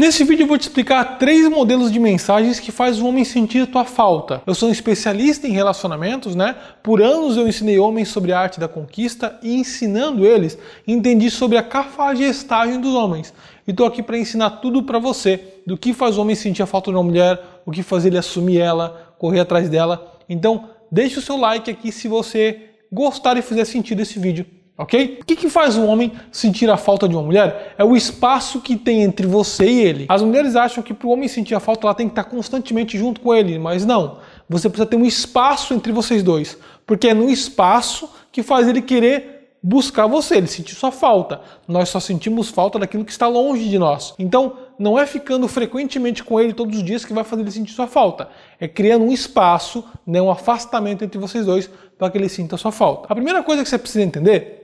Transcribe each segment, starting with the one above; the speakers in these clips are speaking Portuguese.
Nesse vídeo eu vou te explicar três modelos de mensagens que faz o homem sentir a tua falta. Eu sou um especialista em relacionamentos, né? Por anos eu ensinei homens sobre a arte da conquista e ensinando eles, entendi sobre a cafagestagem dos homens. E tô aqui para ensinar tudo para você, do que faz o homem sentir a falta de uma mulher, o que faz ele assumir ela, correr atrás dela. Então, deixa o seu like aqui se você gostar e fizer sentido esse vídeo ok? O que, que faz um homem sentir a falta de uma mulher? É o espaço que tem entre você e ele. As mulheres acham que para o homem sentir a falta, ela tem que estar constantemente junto com ele, mas não. Você precisa ter um espaço entre vocês dois, porque é no espaço que faz ele querer buscar você, ele sentir sua falta. Nós só sentimos falta daquilo que está longe de nós. Então, não é ficando frequentemente com ele todos os dias que vai fazer ele sentir sua falta. É criando um espaço, né, um afastamento entre vocês dois para que ele sinta sua falta. A primeira coisa que você precisa entender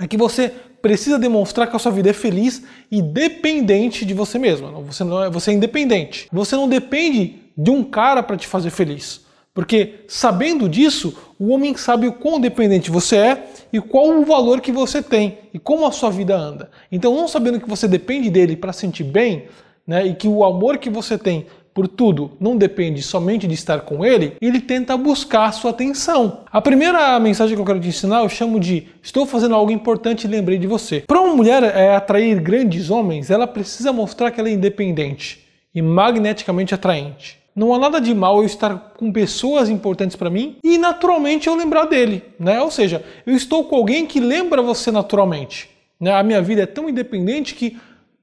é que você precisa demonstrar que a sua vida é feliz e dependente de você mesmo. Você não é, você é independente. Você não depende de um cara para te fazer feliz. Porque sabendo disso, o homem sabe o quão dependente você é e qual o valor que você tem e como a sua vida anda. Então, não sabendo que você depende dele para se sentir bem, né, e que o amor que você tem por tudo não depende somente de estar com ele, ele tenta buscar sua atenção. A primeira mensagem que eu quero te ensinar eu chamo de estou fazendo algo importante e lembrei de você. Para uma mulher é, atrair grandes homens, ela precisa mostrar que ela é independente e magneticamente atraente. Não há nada de mal eu estar com pessoas importantes para mim e naturalmente eu lembrar dele, né? Ou seja, eu estou com alguém que lembra você naturalmente. Né? A minha vida é tão independente que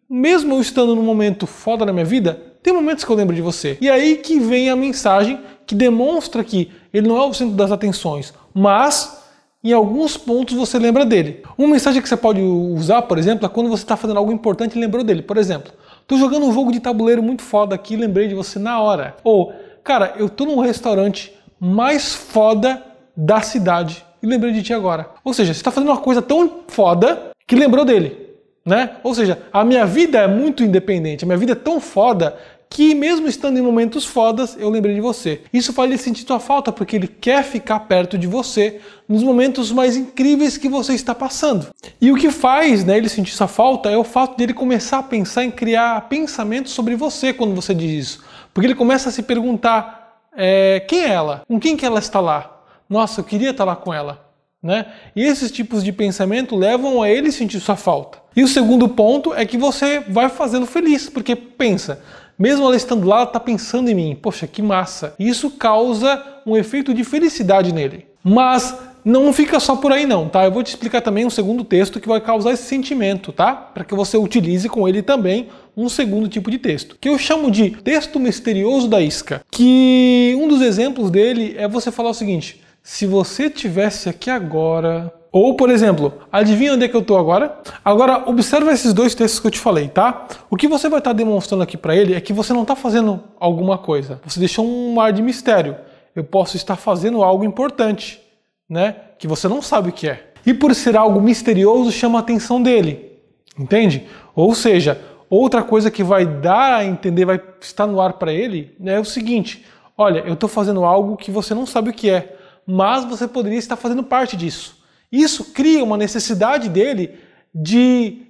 mesmo eu estando num momento foda na minha vida, tem momentos que eu lembro de você. E aí que vem a mensagem que demonstra que ele não é o centro das atenções, mas em alguns pontos você lembra dele. Uma mensagem que você pode usar, por exemplo, é quando você está fazendo algo importante e lembrou dele. Por exemplo, estou jogando um jogo de tabuleiro muito foda aqui e lembrei de você na hora. Ou, cara, eu estou num restaurante mais foda da cidade e lembrei de ti agora. Ou seja, você está fazendo uma coisa tão foda que lembrou dele. Né? Ou seja, a minha vida é muito independente, a minha vida é tão foda que mesmo estando em momentos fodas, eu lembrei de você. Isso faz ele sentir sua falta porque ele quer ficar perto de você nos momentos mais incríveis que você está passando. E o que faz né, ele sentir sua falta é o fato dele começar a pensar em criar pensamentos sobre você quando você diz isso. Porque ele começa a se perguntar é, quem é ela? Com quem que ela está lá? Nossa, eu queria estar lá com ela. Né? E esses tipos de pensamento levam a ele sentir sua falta. E o segundo ponto é que você vai fazê-lo feliz, porque pensa, mesmo ela estando lá, ela está pensando em mim. Poxa, que massa! isso causa um efeito de felicidade nele. Mas não fica só por aí não, tá? Eu vou te explicar também um segundo texto que vai causar esse sentimento, tá? Para que você utilize com ele também um segundo tipo de texto, que eu chamo de texto misterioso da isca, que um dos exemplos dele é você falar o seguinte: se você tivesse aqui agora, ou, por exemplo, adivinha onde é que eu estou agora? Agora, observa esses dois textos que eu te falei, tá? O que você vai estar tá demonstrando aqui para ele é que você não está fazendo alguma coisa. Você deixou um ar de mistério. Eu posso estar fazendo algo importante, né? Que você não sabe o que é. E por ser algo misterioso, chama a atenção dele. Entende? Ou seja, outra coisa que vai dar a entender, vai estar no ar para ele, né, é o seguinte: olha, eu estou fazendo algo que você não sabe o que é, mas você poderia estar fazendo parte disso. Isso cria uma necessidade dele de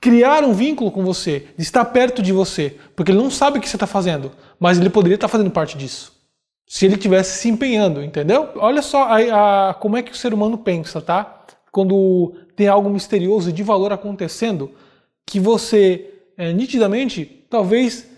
criar um vínculo com você, de estar perto de você, porque ele não sabe o que você está fazendo, mas ele poderia estar tá fazendo parte disso. Se ele tivesse se empenhando, entendeu? Olha só a, a, como é que o ser humano pensa, tá? Quando tem algo misterioso e de valor acontecendo, que você é, nitidamente, talvez,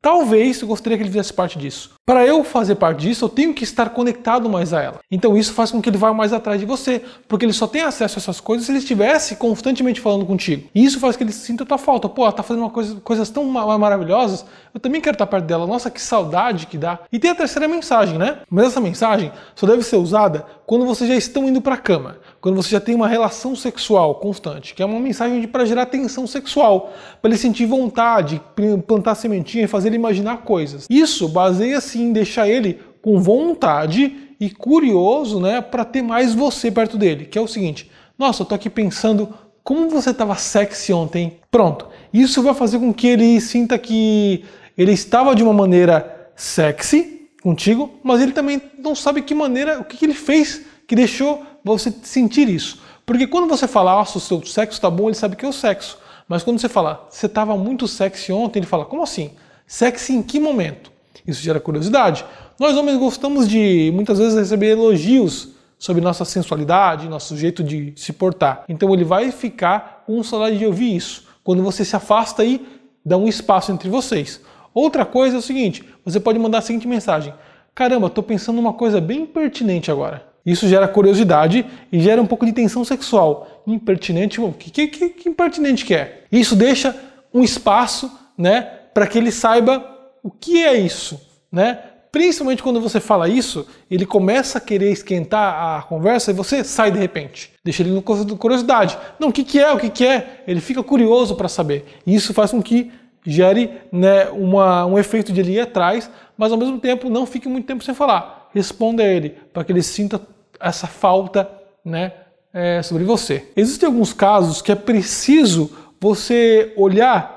talvez gostaria que ele fizesse parte disso. Para eu fazer parte disso, eu tenho que estar conectado mais a ela. Então isso faz com que ele vá mais atrás de você, porque ele só tem acesso a essas coisas se ele estivesse constantemente falando contigo. E isso faz que ele sinta a tua falta. Pô, ela tá fazendo uma coisa, coisas tão maravilhosas, eu também quero estar perto dela. Nossa, que saudade que dá. E tem a terceira mensagem, né? Mas essa mensagem só deve ser usada quando vocês já estão indo para a cama, quando você já tem uma relação sexual constante, que é uma mensagem para gerar tensão sexual, para ele sentir vontade, plantar sementinha e fazer ele imaginar coisas. Isso baseia-se sim deixar ele com vontade e curioso né, para ter mais você perto dele, que é o seguinte: nossa, eu tô aqui pensando como você estava sexy ontem. Pronto. Isso vai fazer com que ele sinta que ele estava de uma maneira sexy contigo, mas ele também não sabe que maneira, o que, que ele fez que deixou você sentir isso. Porque quando você fala, nossa, o seu sexo está bom, ele sabe que é o sexo. Mas quando você fala, você estava muito sexy ontem, ele fala, como assim? Sexy em que momento? Isso gera curiosidade. Nós homens gostamos de muitas vezes receber elogios sobre nossa sensualidade, nosso jeito de se portar. Então ele vai ficar com saudade de ouvir isso. Quando você se afasta aí, dá um espaço entre vocês. Outra coisa é o seguinte: você pode mandar a seguinte mensagem: Caramba, estou pensando uma coisa bem pertinente agora. Isso gera curiosidade e gera um pouco de tensão sexual. Impertinente, o que, que, que, que impertinente que é? Isso deixa um espaço né, para que ele saiba o que é isso? Né? Principalmente quando você fala isso, ele começa a querer esquentar a conversa e você sai de repente. Deixa ele com curiosidade. Não, o que, que é? O que, que é? Ele fica curioso para saber. E isso faz com que gere né, uma, um efeito de ele ir atrás, mas ao mesmo tempo não fique muito tempo sem falar. Responda a ele, para que ele sinta essa falta né, é, sobre você. Existem alguns casos que é preciso você olhar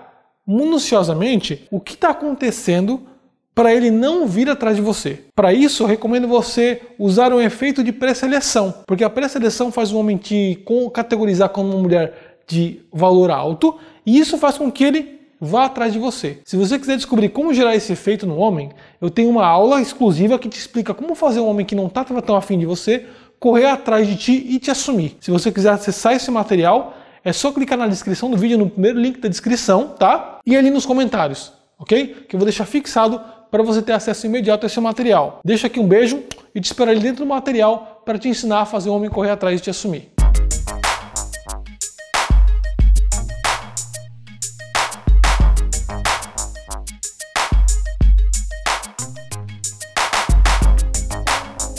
minuciosamente o que está acontecendo para ele não vir atrás de você. Para isso, eu recomendo você usar um efeito de pré-seleção, porque a pré-seleção faz o homem te categorizar como uma mulher de valor alto e isso faz com que ele vá atrás de você. Se você quiser descobrir como gerar esse efeito no homem, eu tenho uma aula exclusiva que te explica como fazer um homem que não está tão afim de você correr atrás de ti e te assumir. Se você quiser acessar esse material, é só clicar na descrição do vídeo, no primeiro link da descrição, tá? E ali nos comentários, ok? Que eu vou deixar fixado para você ter acesso imediato a esse material. Deixa aqui um beijo e te espero ali dentro do material para te ensinar a fazer o homem correr atrás e te assumir.